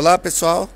Olá pessoal,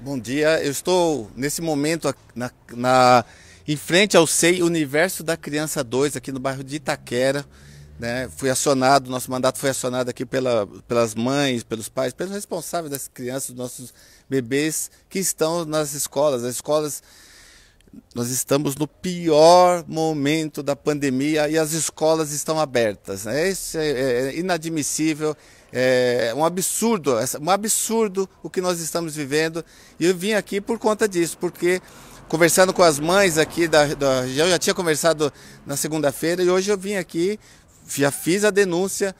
bom dia. Eu estou nesse momento na, na, em frente ao SEI Universo da Criança 2, aqui no bairro de Itaquera. Né? Fui acionado, nosso mandato foi acionado aqui pela, pelas mães, pelos pais, pelos responsáveis das crianças, dos nossos bebês que estão nas escolas. As escolas, nós estamos no pior momento da pandemia e as escolas estão abertas. Né? Isso é, é, é inadmissível. É um absurdo, um absurdo o que nós estamos vivendo. E eu vim aqui por conta disso, porque conversando com as mães aqui da, da eu já tinha conversado na segunda-feira e hoje eu vim aqui, já fiz a denúncia.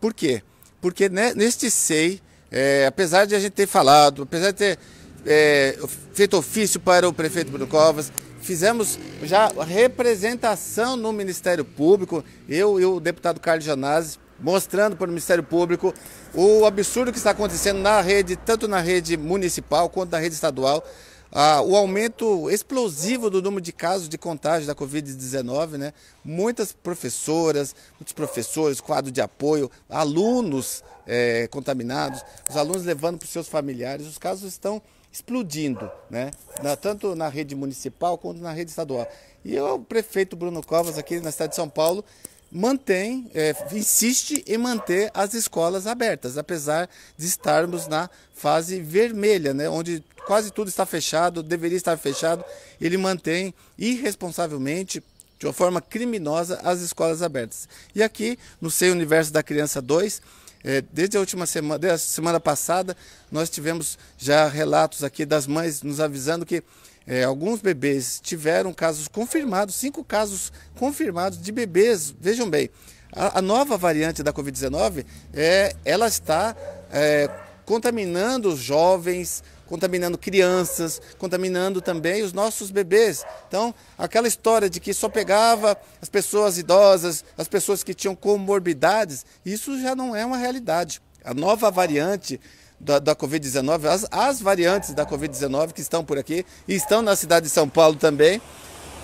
Por quê? Porque né, neste SEI, é, apesar de a gente ter falado, apesar de ter é, feito ofício para o prefeito Bruno Covas, fizemos já representação no Ministério Público, eu e o deputado Carlos Janazes, mostrando para o Ministério Público o absurdo que está acontecendo na rede, tanto na rede municipal quanto na rede estadual. Ah, o aumento explosivo do número de casos de contágio da Covid-19, né? Muitas professoras, muitos professores, quadro de apoio, alunos é, contaminados, os alunos levando para os seus familiares, os casos estão explodindo, né? Na, tanto na rede municipal quanto na rede estadual. E o prefeito Bruno Covas, aqui na cidade de São Paulo, mantém, é, insiste em manter as escolas abertas, apesar de estarmos na fase vermelha, né, onde quase tudo está fechado, deveria estar fechado, ele mantém irresponsavelmente de uma forma criminosa as escolas abertas. E aqui, no Sei Universo da Criança 2, é, desde a última semana, desde semana passada, nós tivemos já relatos aqui das mães nos avisando que é, alguns bebês tiveram casos confirmados, cinco casos confirmados de bebês. Vejam bem, a, a nova variante da Covid-19, é, ela está é, contaminando os jovens, contaminando crianças, contaminando também os nossos bebês. Então, aquela história de que só pegava as pessoas idosas, as pessoas que tinham comorbidades, isso já não é uma realidade. A nova variante da, da Covid-19, as, as variantes da Covid-19 que estão por aqui e estão na cidade de São Paulo também,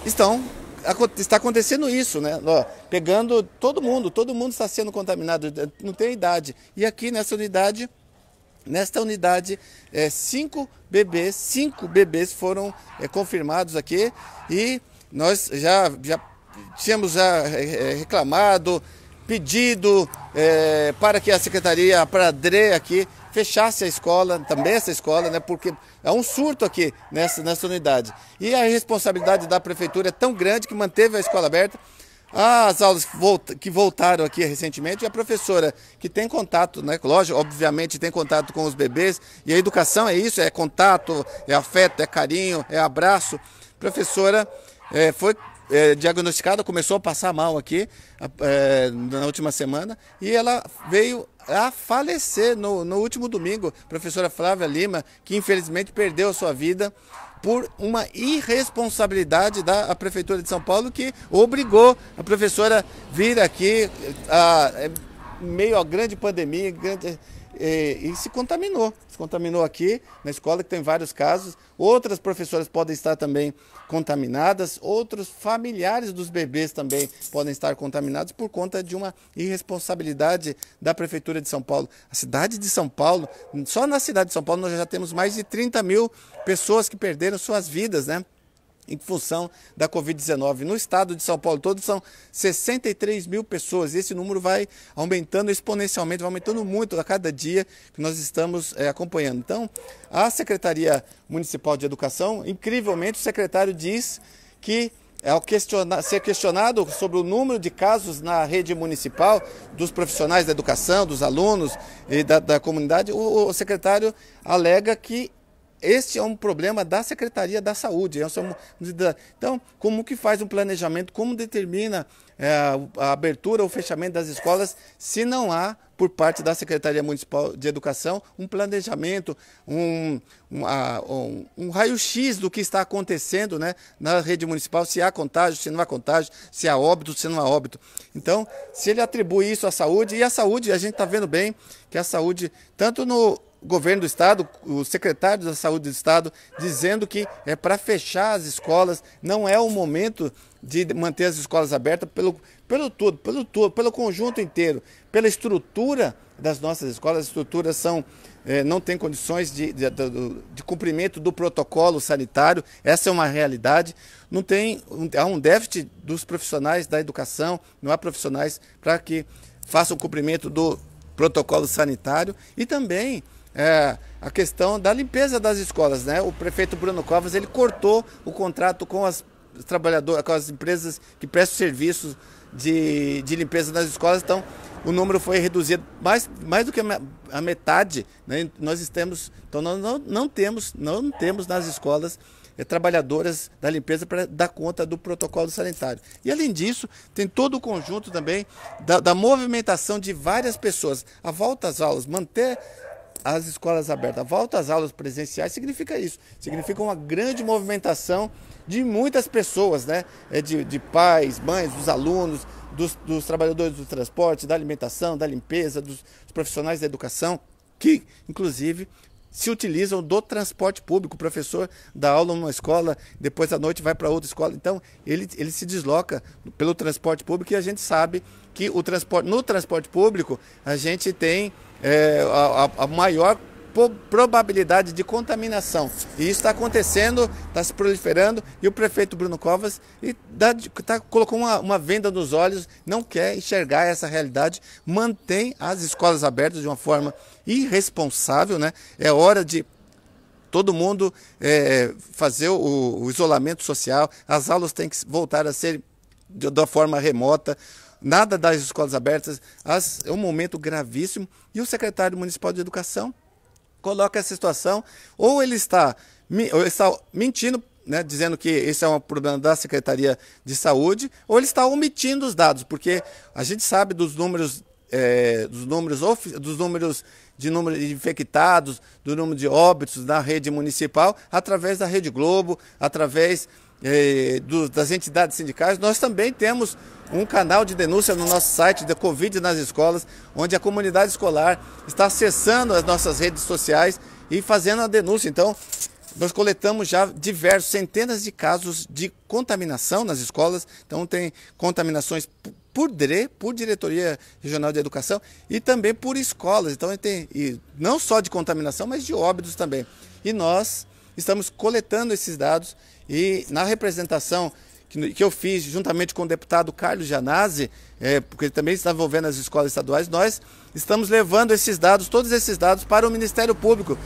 estão está acontecendo isso, né? pegando todo mundo, todo mundo está sendo contaminado, eh, não tem idade. E aqui nessa unidade, nesta unidade, é, cinco bebês, cinco bebês foram é, confirmados aqui e nós já, já tínhamos já reclamado, pedido para que a secretaria, para a DRE aqui, fechasse a escola, também essa escola, né, porque é um surto aqui nessa, nessa unidade. E a responsabilidade da prefeitura é tão grande que manteve a escola aberta. As aulas que voltaram aqui recentemente e a professora que tem contato, né? Lógico, obviamente tem contato com os bebês e a educação é isso, é contato, é afeto, é carinho, é abraço. A professora é, foi é, diagnosticada, começou a passar mal aqui é, na última semana e ela veio a falecer no, no último domingo, professora Flávia Lima, que infelizmente perdeu a sua vida por uma irresponsabilidade da Prefeitura de São Paulo que obrigou a professora vir aqui a, é, meio a grande pandemia grande, e, é, e, se contaminou. Se contaminou aqui na escola, que tem vários casos. Outras professoras podem estar também contaminadas, outros familiares dos bebês também podem estar contaminados por conta de uma irresponsabilidade da Prefeitura de São Paulo. A cidade de São Paulo, só na cidade de São Paulo, nós já temos mais de 30 mil pessoas que perderam suas vidas, né? em função da Covid-19. No estado de São Paulo todo são 63 mil pessoas. E esse número vai aumentando exponencialmente, vai aumentando muito a cada dia que nós estamos é, acompanhando. Então, a Secretaria Municipal de Educação, incrivelmente, o secretário diz que ao é questionar, ser questionado sobre o número de casos na rede municipal dos profissionais da educação, dos alunos e da, da comunidade, o, o secretário alega que este é um problema da Secretaria da Saúde. É então, como que faz um planejamento, como determina é, a abertura ou fechamento das escolas, se não há, por parte da Secretaria Municipal de Educação, um planejamento, um, um, um, um raio-x do que está acontecendo né, na rede municipal, se há contágio, se não há contágio, se há óbito, se não há óbito. Então, se ele atribui isso à saúde, e a saúde, a gente está vendo bem que a saúde, tanto no o governo do estado, o secretário da saúde do estado, dizendo que é para fechar as escolas, não é o momento de manter as escolas abertas pelo, pelo todo, pelo todo, pelo conjunto inteiro, pela estrutura das nossas escolas, as estruturas são, eh, não têm condições de, de, de, de, cumprimento do protocolo sanitário, essa é uma realidade. Não tem, há um déficit dos profissionais da educação, não há profissionais para que façam cumprimento do protocolo sanitário e também é, a questão da limpeza das escolas, né? O prefeito Bruno Covas ele cortou o contrato com as trabalhadoras, com as empresas que prestam serviços de, de limpeza nas escolas, então o número foi reduzido mais, mais do que a metade. Né? Nós temos, então nós não, não temos, não temos nas escolas é, trabalhadoras da limpeza para dar conta do protocolo sanitário. E além disso, tem todo o conjunto também da, da movimentação de várias pessoas. A volta às aulas, manter as escolas abertas, a volta às aulas presenciais significa isso. Significa uma grande movimentação de muitas pessoas, né? É de, de pais, mães, dos alunos, dos, dos, trabalhadores do transporte, da alimentação, da limpeza, dos, dos profissionais da educação, que, inclusive, se utilizam do transporte público. O professor dá aula numa escola, depois à noite vai para outra escola. Então, ele, ele se desloca pelo transporte público e a gente sabe que o transporte, no transporte público a gente tem é, a, a, maior probabilidade de contaminação. E isso está acontecendo, está se proliferando, e o prefeito Bruno Covas e dá, tá, colocou uma, uma venda nos olhos, não quer enxergar essa realidade, mantém as escolas abertas de uma forma irresponsável, né? É hora de todo mundo é, fazer o, o, isolamento social, as aulas têm que voltar a ser da forma remota nada das escolas abertas. As, é um momento gravíssimo. E o secretário municipal de educação coloca essa situação, ou ele está, ou está mentindo, né, dizendo que esse é um problema da Secretaria de Saúde, ou ele está omitindo os dados, porque a gente sabe dos números, é, dos números, dos números de número de infectados, do número de óbitos na rede municipal, através da Rede Globo, através é, do, das entidades sindicais, nós também temos um canal de denúncia no nosso site da Covid nas escolas, onde a comunidade escolar está acessando as nossas redes sociais e fazendo a denúncia. Então, nós coletamos já diversos, centenas de casos de contaminação nas escolas. Então, tem contaminações por DRE, por Diretoria Regional de Educação e também por escolas. Então, tem e não só de contaminação, mas de óbitos também. E nós estamos coletando esses dados e na representação que, eu fiz juntamente com o deputado Carlos Janazzi, é, porque ele também está envolvendo as escolas estaduais, nós estamos levando esses dados, todos esses dados, para o Ministério Público,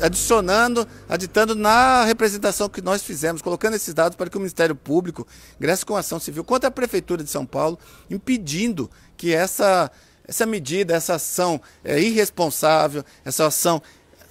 adicionando, aditando na representação que nós fizemos, colocando esses dados para que o Ministério Público ingresse com ação civil contra a Prefeitura de São Paulo, impedindo que essa, essa medida, essa ação é, irresponsável, essa ação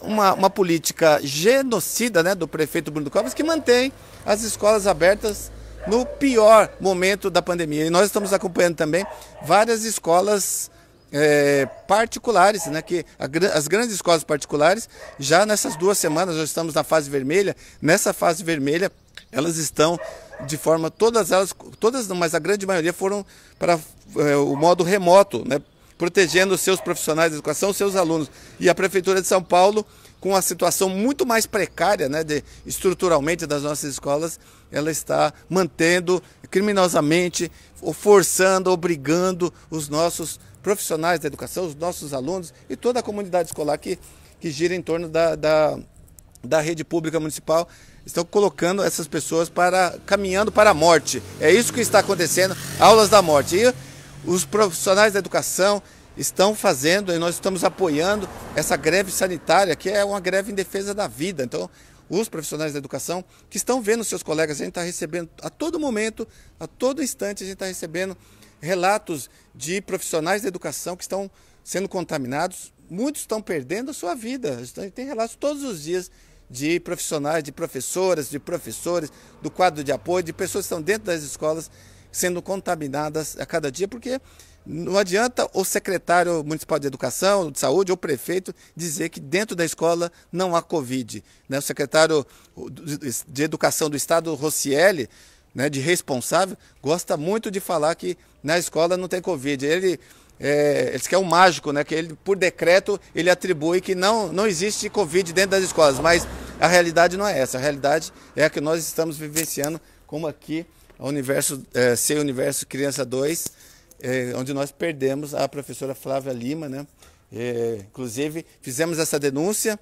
uma, uma política genocida né, do prefeito Bruno Covas que mantém as escolas abertas no pior momento da pandemia. E nós estamos acompanhando também várias escolas é, particulares, né, que a, as grandes escolas particulares, já nessas duas semanas, já estamos na fase vermelha, nessa fase vermelha, elas estão de forma, todas elas, todas, mas a grande maioria foram para é, o modo remoto, né, protegendo os seus profissionais de educação, seus alunos. E a Prefeitura de São Paulo, com a situação muito mais precária, né, de, estruturalmente, das nossas escolas, ela está mantendo criminosamente, forçando, obrigando os nossos profissionais da educação, os nossos alunos e toda a comunidade escolar que, que gira em torno da, da, da rede pública municipal estão colocando essas pessoas para caminhando para a morte. É isso que está acontecendo, aulas da morte. E os profissionais da educação estão fazendo e nós estamos apoiando essa greve sanitária, que é uma greve em defesa da vida. Então, os profissionais da educação que estão vendo seus colegas, a gente está recebendo a todo momento, a todo instante, a gente está recebendo relatos de profissionais da educação que estão sendo contaminados. Muitos estão perdendo a sua vida. A gente tem relatos todos os dias de profissionais, de professoras, de professores, do quadro de apoio, de pessoas que estão dentro das escolas sendo contaminadas a cada dia, porque não adianta o secretário municipal de educação, de saúde ou prefeito dizer que dentro da escola não há Covid. Né? O secretário de educação do estado, Rocieli, né, de responsável, gosta muito de falar que na escola não tem Covid. Ele é, que é um mágico, né? Que ele, por decreto, ele atribui que não, não existe Covid dentro das escolas. Mas a realidade não é essa. A realidade é a que nós estamos vivenciando, como aqui universo, é, Universo Criança 2, é, onde nós perdemos a professora Flávia Lima, né? É, inclusive, fizemos essa denúncia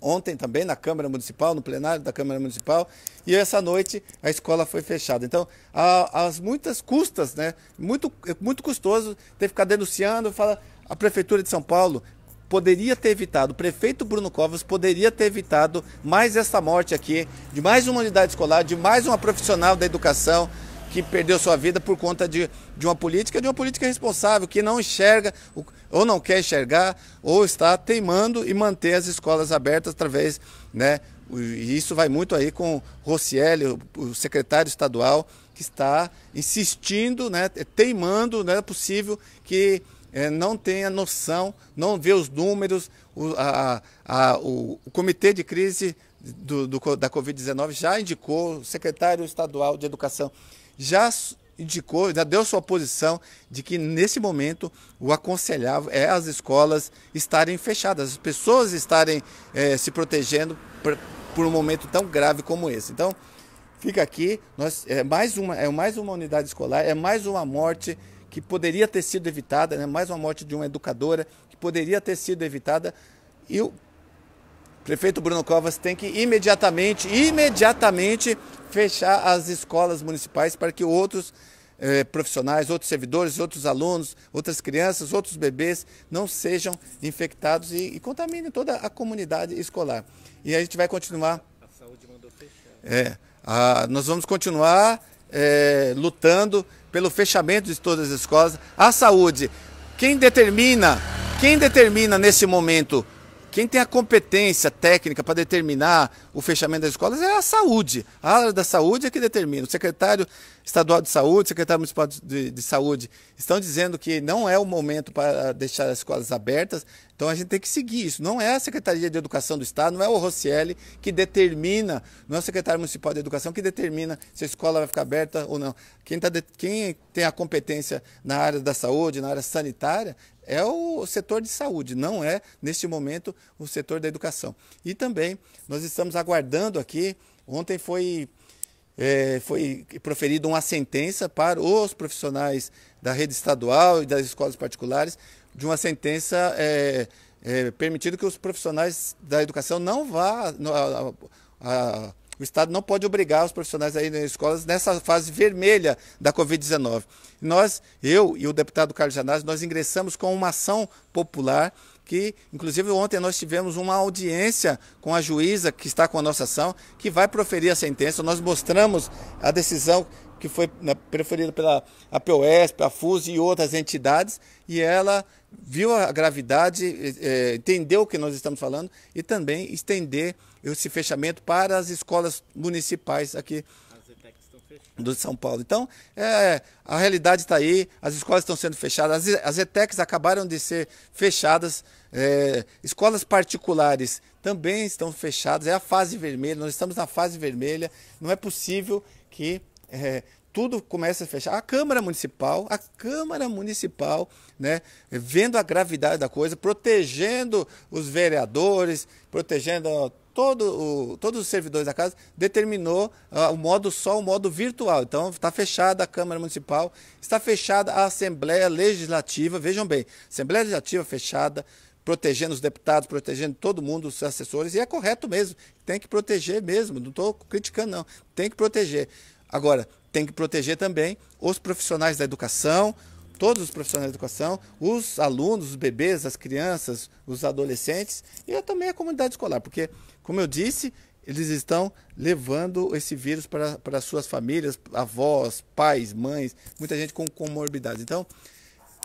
ontem também na Câmara Municipal, no plenário da Câmara Municipal, e essa noite a escola foi fechada. Então, as muitas custas, né? Muito, é, muito custoso ter que ficar denunciando, fala a Prefeitura de São Paulo poderia ter evitado, o prefeito Bruno Covas poderia ter evitado mais essa morte aqui, de mais uma unidade escolar, de mais uma profissional da educação que perdeu sua vida por conta de, de uma política, de uma política responsável, que não enxerga, ou não quer enxergar, ou está teimando e manter as escolas abertas através, né? E isso vai muito aí com Rocieli, o secretário estadual, que está insistindo, né, é teimando, não né, é possível que é, não tem a noção, não vê os números. O, a, a, o, o comitê de crise do, do, da Covid-19 já indicou, o secretário estadual de Educação já indicou, já deu sua posição de que nesse momento o aconselhável é as escolas estarem fechadas, as pessoas estarem é, se protegendo por, por, um momento tão grave como esse. Então, fica aqui, nós, é, mais uma, é mais uma unidade escolar, é mais uma morte que poderia ter sido evitada, né? mais uma morte de uma educadora que poderia ter sido evitada. E o prefeito Bruno Covas tem que imediatamente, imediatamente fechar as escolas municipais para que outros eh, profissionais, outros servidores, outros alunos, outras crianças, outros bebês não sejam infectados e, e contaminem toda a comunidade escolar. E a gente vai continuar. A saúde mandou fechar. É, nós vamos continuar é, lutando pelo fechamento de todas as escolas. A saúde, quem determina, quem determina nesse momento quem tem a competência técnica para determinar o fechamento das escolas é a saúde. A área da saúde é que determina. O secretário estadual de saúde, o secretário municipal de, de saúde estão dizendo que não é o momento para deixar as escolas abertas. Então a gente tem que seguir isso. Não é a Secretaria de Educação do Estado, não é o Rocieli que determina, não é o secretário municipal de Educação que determina se a escola vai ficar aberta ou não. Quem, tá de, quem tem a competência na área da saúde, na área sanitária, é o setor de saúde, não é, neste momento, o setor da educação. E também nós estamos aguardando aqui, ontem foi. É, foi proferida uma sentença para os profissionais da rede estadual e das escolas particulares de uma sentença é, é, permitindo que os profissionais da educação não vá a, a, a, o Estado não pode obrigar os profissionais a nas escolas nessa fase vermelha da Covid-19. Nós, eu e o deputado Carlos Janás, nós ingressamos com uma ação popular que, inclusive, ontem nós tivemos uma audiência com a juíza que está com a nossa ação, que vai proferir a sentença. Nós mostramos a decisão que foi né, preferida pela APOESP, a FUS e outras entidades, e ela viu a gravidade, é, entendeu o que nós estamos falando e também estender esse fechamento para as escolas municipais aqui do São Paulo. Então, é, a realidade está aí, as escolas estão sendo fechadas, as, as ETECs acabaram de ser fechadas, é, escolas particulares também estão fechadas, é a fase vermelha, nós estamos na fase vermelha, não é possível que é, tudo começa a fechar. A Câmara Municipal, a Câmara Municipal, né, vendo a gravidade da coisa, protegendo os vereadores, protegendo todo o, todos os servidores da casa, determinou uh, o modo só o modo virtual. Então está fechada a Câmara Municipal, está fechada a Assembleia Legislativa. Vejam bem, Assembleia Legislativa fechada, protegendo os deputados, protegendo todo mundo, os assessores, e é correto mesmo, tem que proteger mesmo, não estou criticando não, tem que proteger. Agora, tem que proteger também os profissionais da educação, todos os profissionais da educação, os alunos, os bebês, as crianças, os adolescentes e também a comunidade escolar, porque, como eu disse, eles estão levando esse vírus para, para suas famílias, avós, pais, mães, muita gente com comorbidades. Então,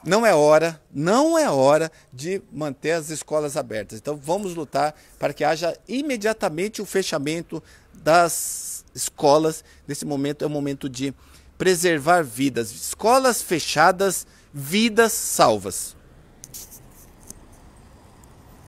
não é hora, não é hora de manter as escolas abertas. Então, vamos lutar para que haja imediatamente o fechamento das escolas, nesse momento é o momento de preservar vidas. Escolas fechadas, vidas salvas.